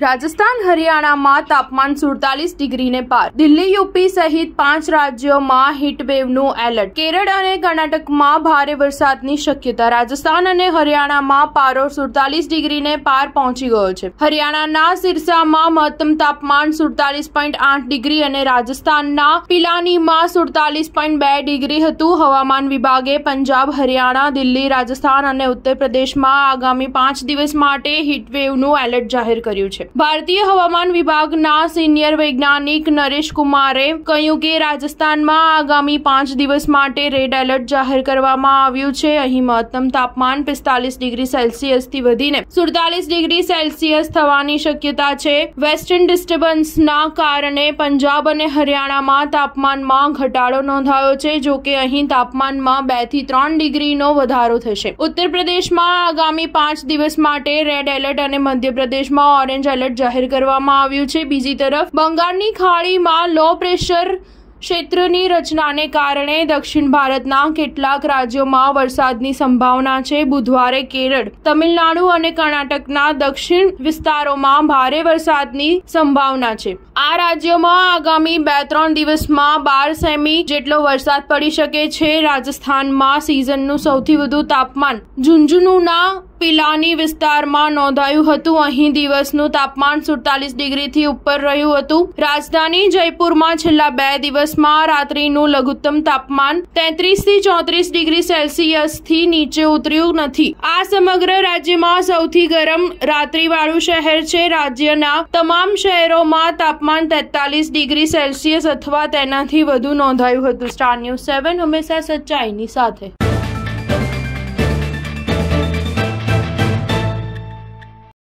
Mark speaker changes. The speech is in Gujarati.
Speaker 1: રાજસ્થાન હરિયાણામાં તાપમાન સુડતાલીસ ડિગ્રીને પાર દિલ્હી યુપી સહિત પાંચ રાજ્યોમાં હીટવેવનું એલર્ટ કેરળ અને કર્ણાટકમાં ભારે વરસાદની શક્યતા રાજસ્થાન અને હરિયાણામાં પારો સુડતાલીસ ડિગ્રીને પાર પહોંચી ગયો છે હરિયાણાના સિરસામાં મહત્તમ તાપમાન સુડતાલીસ પોઈન્ટ આઠ ડિગ્રી અને રાજસ્થાનના પિલાનીમાં સુડતાલીસ પોઈન્ટ બે ડિગ્રી હતું હવામાન વિભાગે પંજાબ હરિયાણા દિલ્હી રાજસ્થાન અને ઉત્તર પ્રદેશમાં આગામી પાંચ દિવસ માટે હીટવેવનું એલર્ટ જાહેર કર્યું છે ભારતીય હવામાન વિભાગના સિનિયર વૈજ્ઞાનિક નરેશ કુમારે કહ્યું કે રાજસ્થાનમાં આગામી પાંચ દિવસ માટે રેડ એલર્ટ જાહેર કરવામાં આવ્યું છે અહીં મહત્તમ તાપમાન પિસ્તાલીસ ડિગ્રી સેલ્સિયસથી વધીને સુડતાલીસ ડિગ્રી સેલ્સિયસ થવાની શક્યતા છે વેસ્ટર્ન ડિસ્ટર્બન્સના કારણે પંજાબ અને હરિયાણામાં તાપમાનમાં ઘટાડો નોંધાયો છે જો કે અહીં તાપમાનમાં બે થી ત્રણ ડિગ્રીનો વધારો થશે ઉત્તર પ્રદેશમાં આગામી પાંચ દિવસ માટે રેડ એલર્ટ અને મધ્યપ્રદેશમાં ઓરેન્જ એલર્ટ જાહેર કરવામાં આવ્યું છે બીજી તરફ બંગાળની ખાડીમાં લો પ્રેશર ક્ષેત્રની રચનાને કારણે દક્ષિણ ભારતના કેટલાક રાજ્યોમાં વરસાદની સંભાવના છે બુધવારે કેરળ તમિલનાડુ અને કર્ણાટકના દક્ષિણ વિસ્તારોમાં ભારે વરસાદની સંભાવના છે આ રાજ્યોમાં આગામી બે ત્રણ દિવસમાં બાર સેમી જેટલો વરસાદ પડી શકે છે રાજસ્થાનમાં સિઝનનું સૌથી વધુ તાપમાન ઝુંઝુનુના પિલાની વિસ્તારમાં નોંધાયું હતું અહીં દિવસનું તાપમાન સુડતાલીસ ડિગ્રીથી ઉપર રહ્યું હતું રાજધાની જયપુરમાં છેલ્લા બે દિવસમાં રાત્રિનું લઘુત્તમ તાપમાન તેત્રીસથી ચોત્રીસ ડિગ્રી સેલ્સિયસથી નીચે ઉતર્યું નથી આ સમગ્ર રાજ્યમાં સૌથી ગરમ રાત્રિવાળું શહેર છે રાજ્યના તમામ શહેરોમાં તાપમાન તેતાલીસ ડિગ્રી સેલ્સિયસ અથવા તેનાથી વધુ નોંધાયું હતું સ્ટાર ન્યૂઝ સેવન હંમેશા સચ્ચાઈની સાથે